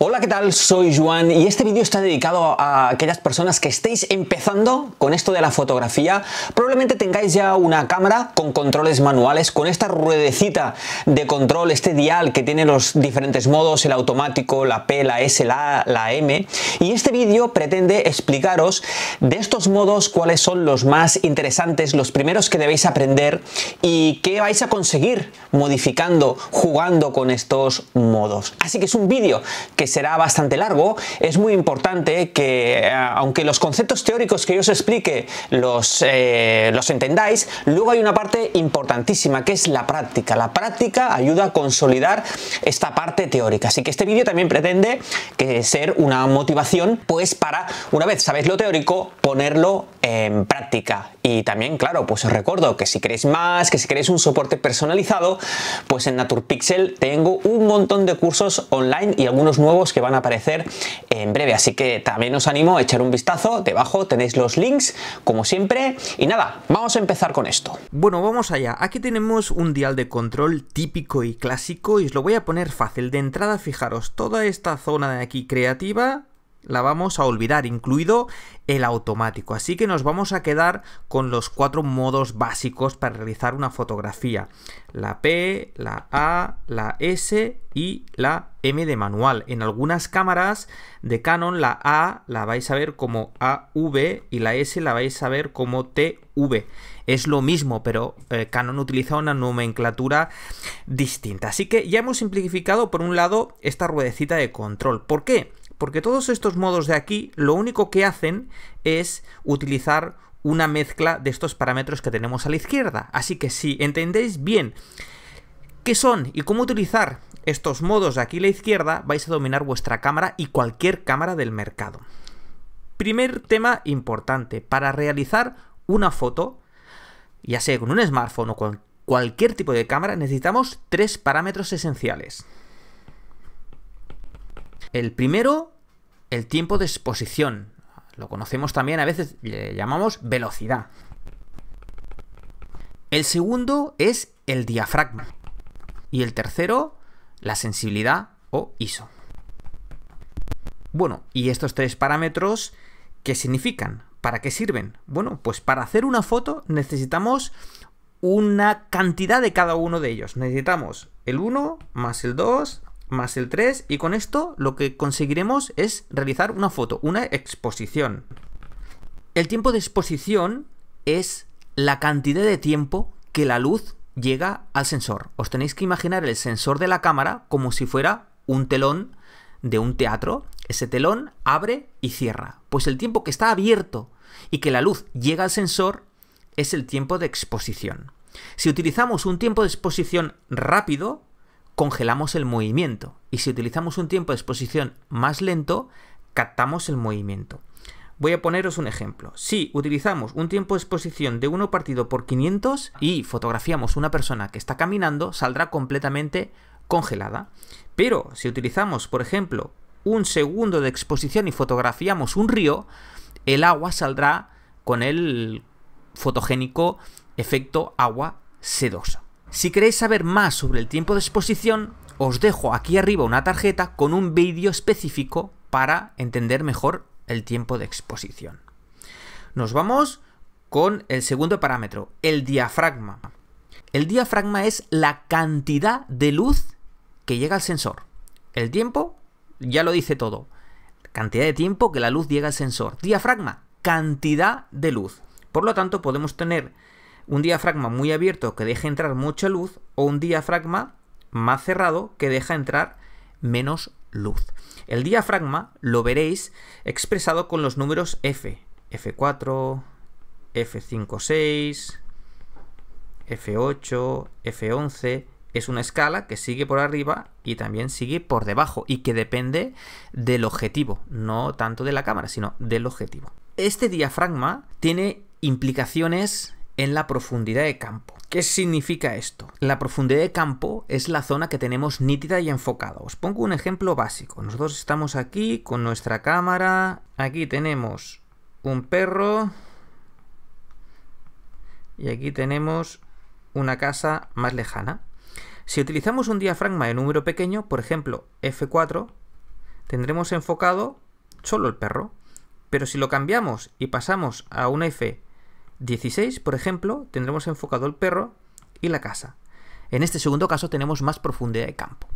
Hola, ¿qué tal? Soy Juan y este vídeo está dedicado a aquellas personas que estéis empezando con esto de la fotografía. Probablemente tengáis ya una cámara con controles manuales, con esta ruedecita de control, este dial que tiene los diferentes modos, el automático, la P, la S, la A, la M. Y este vídeo pretende explicaros de estos modos cuáles son los más interesantes, los primeros que debéis aprender y qué vais a conseguir modificando, jugando con estos modos. Así que es un vídeo que será bastante largo, es muy importante que, eh, aunque los conceptos teóricos que yo os explique los, eh, los entendáis, luego hay una parte importantísima que es la práctica. La práctica ayuda a consolidar esta parte teórica. Así que este vídeo también pretende ser una motivación pues para, una vez sabéis lo teórico, ponerlo en práctica. Y también, claro, pues os recuerdo que si queréis más, que si queréis un soporte personalizado, pues en NaturPixel tengo un montón de cursos online y algunos nuevos que van a aparecer en breve. Así que también os animo a echar un vistazo. Debajo tenéis los links, como siempre. Y nada, vamos a empezar con esto. Bueno, vamos allá. Aquí tenemos un dial de control típico y clásico y os lo voy a poner fácil. De entrada, fijaros, toda esta zona de aquí creativa la vamos a olvidar, incluido el automático. Así que nos vamos a quedar con los cuatro modos básicos para realizar una fotografía. La P, la A, la S y la M de manual. En algunas cámaras de Canon la A la vais a ver como AV y la S la vais a ver como TV. Es lo mismo, pero eh, Canon utiliza una nomenclatura distinta. Así que ya hemos simplificado por un lado esta ruedecita de control. ¿Por qué? Porque todos estos modos de aquí lo único que hacen es utilizar una mezcla de estos parámetros que tenemos a la izquierda. Así que si entendéis bien qué son y cómo utilizar estos modos de aquí a la izquierda, vais a dominar vuestra cámara y cualquier cámara del mercado. Primer tema importante, para realizar una foto, ya sea con un smartphone o con cualquier tipo de cámara, necesitamos tres parámetros esenciales. El primero, el tiempo de exposición. Lo conocemos también, a veces le llamamos velocidad. El segundo es el diafragma. Y el tercero, la sensibilidad o ISO. Bueno, y estos tres parámetros, ¿qué significan? ¿Para qué sirven? Bueno, pues para hacer una foto necesitamos una cantidad de cada uno de ellos. Necesitamos el 1 más el 2 más el 3 y con esto lo que conseguiremos es realizar una foto, una exposición. El tiempo de exposición es la cantidad de tiempo que la luz llega al sensor. Os tenéis que imaginar el sensor de la cámara como si fuera un telón de un teatro. Ese telón abre y cierra. Pues el tiempo que está abierto y que la luz llega al sensor es el tiempo de exposición. Si utilizamos un tiempo de exposición rápido, congelamos el movimiento. Y si utilizamos un tiempo de exposición más lento, captamos el movimiento. Voy a poneros un ejemplo. Si utilizamos un tiempo de exposición de 1 partido por 500 y fotografiamos una persona que está caminando, saldrá completamente congelada. Pero si utilizamos, por ejemplo, un segundo de exposición y fotografiamos un río, el agua saldrá con el fotogénico efecto agua sedosa. Si queréis saber más sobre el tiempo de exposición, os dejo aquí arriba una tarjeta con un vídeo específico para entender mejor el tiempo de exposición. Nos vamos con el segundo parámetro, el diafragma. El diafragma es la cantidad de luz que llega al sensor. El tiempo ya lo dice todo. Cantidad de tiempo que la luz llega al sensor. Diafragma, cantidad de luz. Por lo tanto, podemos tener un diafragma muy abierto que deja entrar mucha luz o un diafragma más cerrado que deja entrar menos luz. El diafragma lo veréis expresado con los números F, F4, F56, F8, F11. Es una escala que sigue por arriba y también sigue por debajo y que depende del objetivo, no tanto de la cámara, sino del objetivo. Este diafragma tiene implicaciones en la profundidad de campo. ¿Qué significa esto? La profundidad de campo es la zona que tenemos nítida y enfocada. Os pongo un ejemplo básico. Nosotros estamos aquí con nuestra cámara. Aquí tenemos un perro. Y aquí tenemos una casa más lejana. Si utilizamos un diafragma de número pequeño, por ejemplo F4, tendremos enfocado solo el perro. Pero si lo cambiamos y pasamos a una F 16, por ejemplo, tendremos enfocado el perro y la casa. En este segundo caso tenemos más profundidad de campo.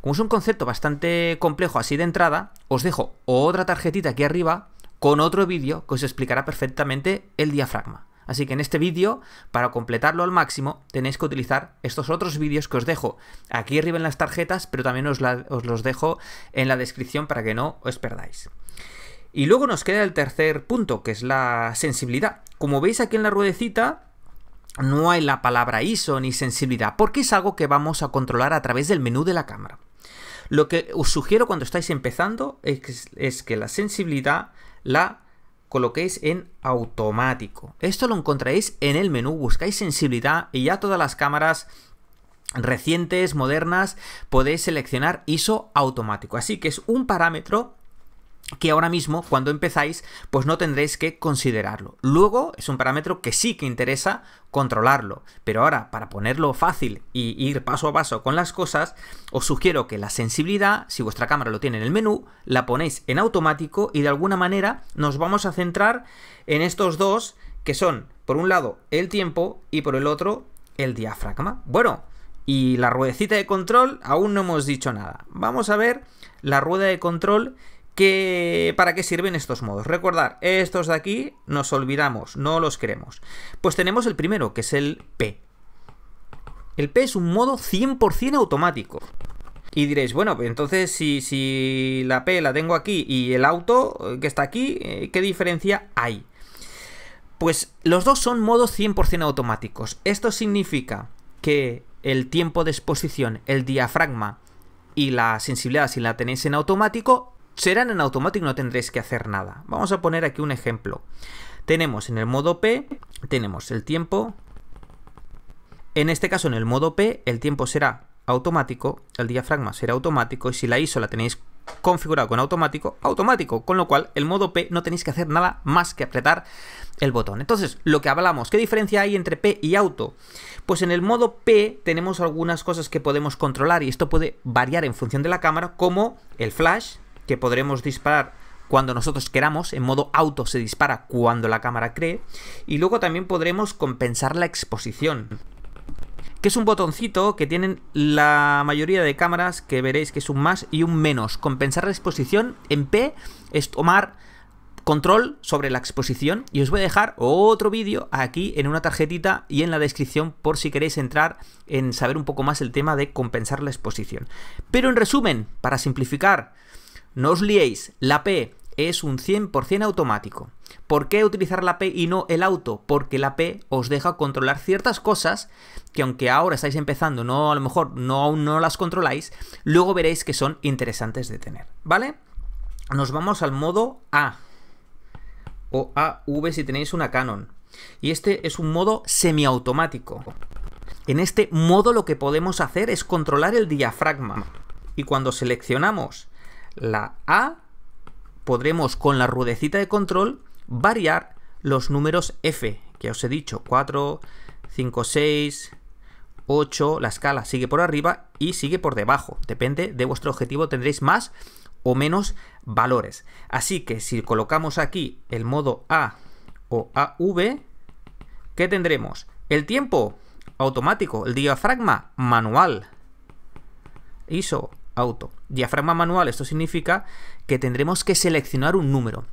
Como es un concepto bastante complejo así de entrada, os dejo otra tarjetita aquí arriba con otro vídeo que os explicará perfectamente el diafragma. Así que en este vídeo, para completarlo al máximo, tenéis que utilizar estos otros vídeos que os dejo aquí arriba en las tarjetas, pero también os, los dejo en la descripción para que no os perdáis. Y luego nos queda el tercer punto, que es la sensibilidad. Como veis aquí en la ruedecita, no hay la palabra ISO ni sensibilidad, porque es algo que vamos a controlar a través del menú de la cámara. Lo que os sugiero cuando estáis empezando es, que la sensibilidad la coloquéis en automático. Esto lo encontraréis en el menú, buscáis sensibilidad y ya todas las cámaras recientes, modernas, podéis seleccionar ISO automático. Así que es un parámetro que ahora mismo cuando empezáis pues no tendréis que considerarlo. Luego es un parámetro que sí que interesa controlarlo, pero ahora para ponerlo fácil y ir paso a paso con las cosas, os sugiero que la sensibilidad, si vuestra cámara lo tiene en el menú, la ponéis en automático y de alguna manera nos vamos a centrar en estos dos que son por un lado el tiempo y por el otro el diafragma. Bueno, y la ruedecita de control aún no hemos dicho nada. Vamos a ver la rueda de control que ¿Para qué sirven estos modos? Recordar, estos de aquí nos olvidamos, no los queremos. Pues tenemos el primero, que es el P. El P es un modo 100% automático. Y diréis, bueno, pues entonces si, si, la P la tengo aquí y el auto eh, que está aquí, eh, ¿qué diferencia hay? Pues los dos son modos 100% automáticos. Esto significa que el tiempo de exposición, el diafragma y la sensibilidad si la tenéis en automático serán en automático no tendréis que hacer nada. Vamos a poner aquí un ejemplo. Tenemos en el modo P, tenemos el tiempo. En este caso, en el modo P, el tiempo será automático, el diafragma será automático y si la ISO la tenéis configurado con automático, automático, con lo cual el modo P no tenéis que hacer nada más que apretar el botón. Entonces, lo que hablamos, ¿qué diferencia hay entre P y auto? Pues en el modo P tenemos algunas cosas que podemos controlar y esto puede variar en función de la cámara, como el flash, que podremos disparar cuando nosotros queramos, en modo auto se dispara cuando la cámara cree, y luego también podremos compensar la exposición, que es un botoncito que tienen la mayoría de cámaras, que veréis que es un más y un menos. Compensar la exposición en P es tomar control sobre la exposición y os voy a dejar otro vídeo aquí en una tarjetita y en la descripción por si queréis entrar en saber un poco más el tema de compensar la exposición. Pero en resumen, para simplificar, no os liéis, la P es un 100% automático. ¿Por qué utilizar la P y no el auto? Porque la P os deja controlar ciertas cosas que aunque ahora estáis empezando, no a lo mejor no aún no las controláis, luego veréis que son interesantes de tener, ¿vale? Nos vamos al modo A o AV si tenéis una Canon. Y este es un modo semiautomático. En este modo lo que podemos hacer es controlar el diafragma. Y cuando seleccionamos la A, podremos con la ruedecita de control variar los números F, que os he dicho, 4, 5, 6, 8, la escala sigue por arriba y sigue por debajo. Depende de vuestro objetivo, tendréis más o menos valores. Así que si colocamos aquí el modo A o AV, ¿qué tendremos? El tiempo automático, el diafragma manual, ISO auto. Diafragma manual, esto significa que tendremos que seleccionar un número.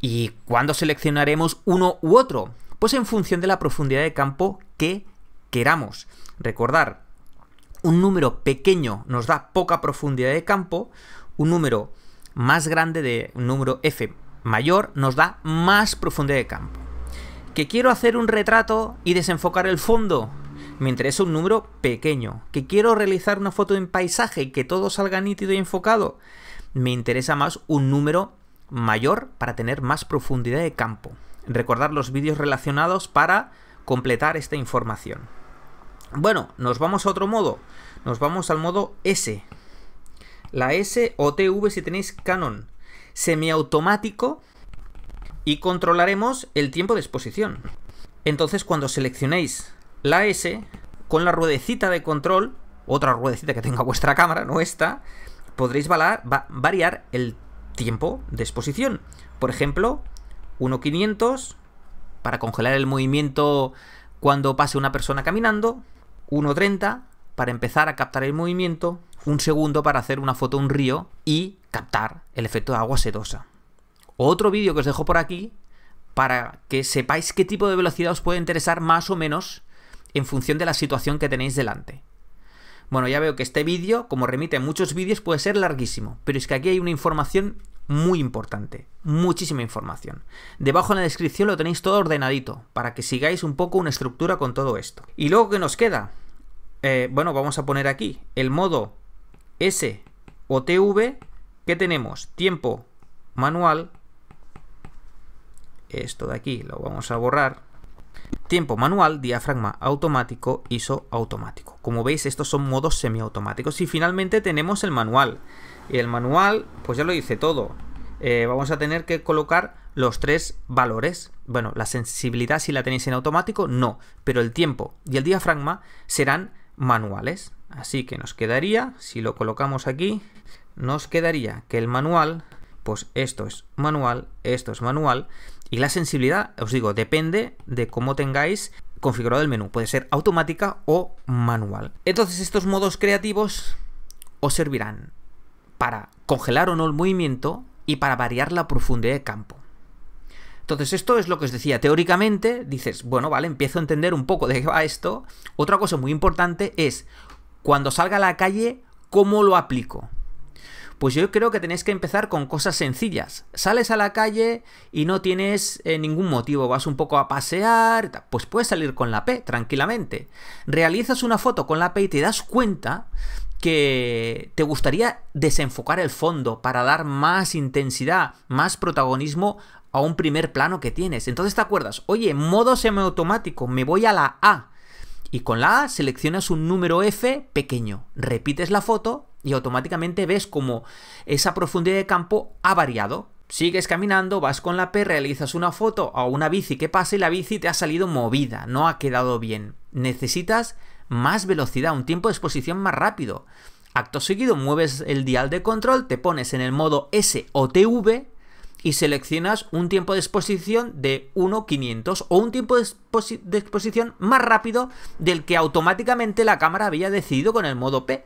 ¿Y cuándo seleccionaremos uno u otro? Pues en función de la profundidad de campo que queramos. Recordar, un número pequeño nos da poca profundidad de campo, un número más grande de un número f mayor nos da más profundidad de campo. ¿Que quiero hacer un retrato y desenfocar el fondo? Me interesa un número pequeño. Que quiero realizar una foto en paisaje y que todo salga nítido y enfocado. Me interesa más un número mayor para tener más profundidad de campo. Recordar los vídeos relacionados para completar esta información. Bueno, nos vamos a otro modo. Nos vamos al modo S. La S o TV si tenéis Canon. Semiautomático y controlaremos el tiempo de exposición. Entonces cuando seleccionéis la S, con la ruedecita de control, otra ruedecita que tenga vuestra cámara, no esta, podréis variar el tiempo de exposición. Por ejemplo, 1.500 para congelar el movimiento cuando pase una persona caminando, 1.30 para empezar a captar el movimiento, un segundo para hacer una foto de un río y captar el efecto de agua sedosa. Otro vídeo que os dejo por aquí para que sepáis qué tipo de velocidad os puede interesar más o menos en función de la situación que tenéis delante. Bueno, ya veo que este vídeo, como remite a muchos vídeos, puede ser larguísimo, pero es que aquí hay una información muy importante, muchísima información. Debajo en la descripción lo tenéis todo ordenadito, para que sigáis un poco una estructura con todo esto. Y luego, que nos queda? Eh, bueno, vamos a poner aquí el modo S o TV, que tenemos tiempo manual, esto de aquí lo vamos a borrar, tiempo manual, diafragma automático, ISO automático. Como veis, estos son modos semiautomáticos. Y finalmente tenemos el manual. Y el manual, pues ya lo dice todo. Eh, vamos a tener que colocar los tres valores. Bueno, la sensibilidad si la tenéis en automático, no. Pero el tiempo y el diafragma serán manuales. Así que nos quedaría, si lo colocamos aquí, nos quedaría que el manual, pues esto es manual, esto es manual, y la sensibilidad, os digo, depende de cómo tengáis configurado el menú. Puede ser automática o manual. Entonces estos modos creativos os servirán para congelar o no el movimiento y para variar la profundidad de campo. Entonces esto es lo que os decía. Teóricamente dices, bueno, vale, empiezo a entender un poco de qué va esto. Otra cosa muy importante es, cuando salga a la calle, ¿cómo lo aplico? Pues yo creo que tenéis que empezar con cosas sencillas. Sales a la calle y no tienes eh, ningún motivo, vas un poco a pasear, pues puedes salir con la P tranquilamente. Realizas una foto con la P y te das cuenta que te gustaría desenfocar el fondo para dar más intensidad, más protagonismo a un primer plano que tienes. Entonces te acuerdas, oye, modo semiautomático, me voy a la A y con la A seleccionas un número F pequeño, repites la foto y automáticamente ves como esa profundidad de campo ha variado. Sigues caminando, vas con la P, realizas una foto o una bici que pasa y la bici te ha salido movida, no ha quedado bien. Necesitas más velocidad, un tiempo de exposición más rápido. Acto seguido mueves el dial de control, te pones en el modo S o TV y seleccionas un tiempo de exposición de 1.500 o un tiempo de, exposición más rápido del que automáticamente la cámara había decidido con el modo P.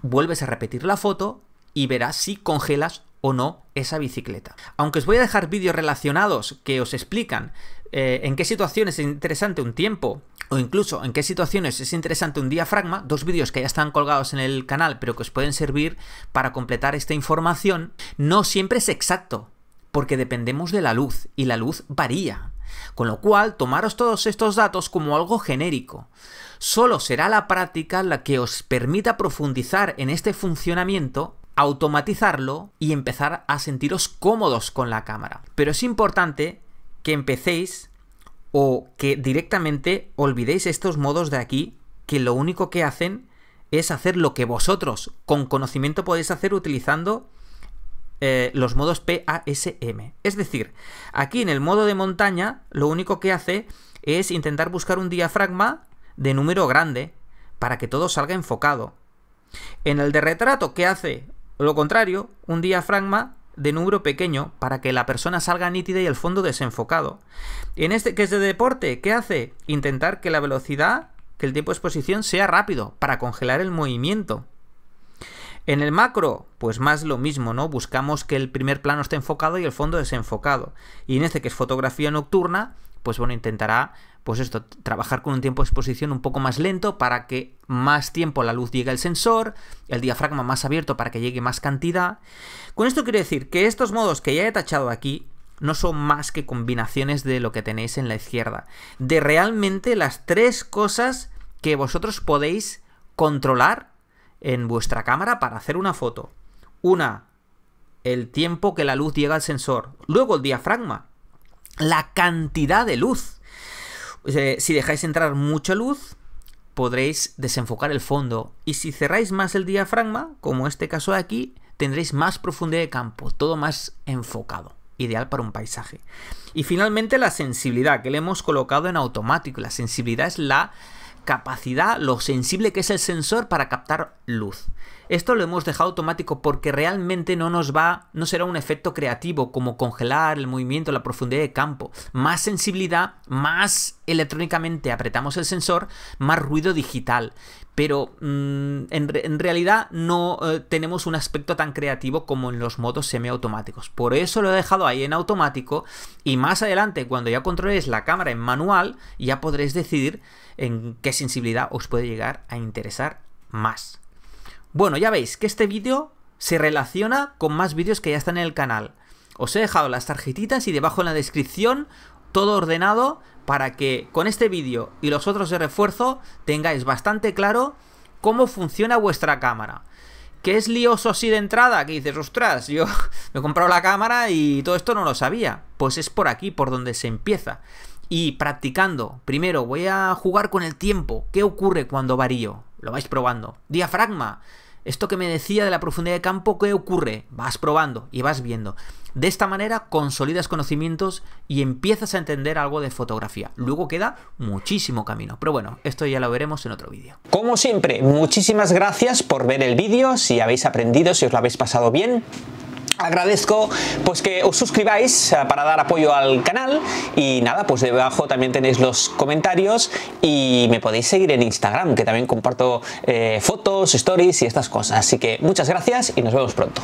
Vuelves a repetir la foto y verás si congelas o no esa bicicleta. Aunque os voy a dejar vídeos relacionados que os explican eh, en qué situaciones es interesante un tiempo o incluso en qué situaciones es interesante un diafragma, dos vídeos que ya están colgados en el canal pero que os pueden servir para completar esta información, no siempre es exacto porque dependemos de la luz y la luz varía. Con lo cual, tomaros todos estos datos como algo genérico. Solo será la práctica la que os permita profundizar en este funcionamiento automatizarlo y empezar a sentiros cómodos con la cámara. Pero es importante que empecéis o que directamente olvidéis estos modos de aquí que lo único que hacen es hacer lo que vosotros con conocimiento podéis hacer utilizando eh, los modos PASM. Es decir, aquí en el modo de montaña lo único que hace es intentar buscar un diafragma de número grande para que todo salga enfocado. En el de retrato, ¿qué hace? Lo contrario, un diafragma de número pequeño para que la persona salga nítida y el fondo desenfocado. En este que es de deporte, ¿qué hace? Intentar que la velocidad, que el tiempo de exposición sea rápido para congelar el movimiento. En el macro, pues más lo mismo, ¿no? Buscamos que el primer plano esté enfocado y el fondo desenfocado. Y en este que es fotografía nocturna, pues bueno, intentará, pues esto, trabajar con un tiempo de exposición un poco más lento para que más tiempo la luz llegue al sensor, el diafragma más abierto para que llegue más cantidad. Con esto quiero decir que estos modos que ya he tachado aquí no son más que combinaciones de lo que tenéis en la izquierda, de realmente las tres cosas que vosotros podéis controlar en vuestra cámara para hacer una foto. Una, el tiempo que la luz llega al sensor. Luego el diafragma, la cantidad de luz. Eh, si dejáis entrar mucha luz, podréis desenfocar el fondo. Y si cerráis más el diafragma, como este caso de aquí, tendréis más profundidad de campo, todo más enfocado. Ideal para un paisaje. Y finalmente la sensibilidad, que le hemos colocado en automático. La sensibilidad es la capacidad, lo sensible que es el sensor para captar luz. Esto lo hemos dejado automático porque realmente no nos va, no será un efecto creativo como congelar el movimiento, la profundidad de campo. Más sensibilidad, más electrónicamente apretamos el sensor, más ruido digital. Pero mm, en, realidad no eh, tenemos un aspecto tan creativo como en los modos semiautomáticos. Por eso lo he dejado ahí en automático y más adelante cuando ya controles la cámara en manual ya podréis decidir en qué sensibilidad os puede llegar a interesar más. Bueno, ya veis que este vídeo se relaciona con más vídeos que ya están en el canal. Os he dejado las tarjetitas y debajo en la descripción todo ordenado para que con este vídeo y los otros de refuerzo tengáis bastante claro cómo funciona vuestra cámara. Que es lioso así de entrada, que dices, ostras, yo me he comprado la cámara y todo esto no lo sabía. Pues es por aquí, por donde se empieza y practicando. Primero, voy a jugar con el tiempo. ¿Qué ocurre cuando varío? Lo vais probando. Diafragma. Esto que me decía de la profundidad de campo, ¿qué ocurre? Vas probando y vas viendo. De esta manera consolidas conocimientos y empiezas a entender algo de fotografía. Luego queda muchísimo camino. Pero bueno, esto ya lo veremos en otro vídeo. Como siempre, muchísimas gracias por ver el vídeo. Si habéis aprendido, si os lo habéis pasado bien, agradezco pues que os suscribáis eh, para dar apoyo al canal y nada pues debajo también tenéis los comentarios y me podéis seguir en Instagram que también comparto eh, fotos stories y estas cosas así que muchas gracias y nos vemos pronto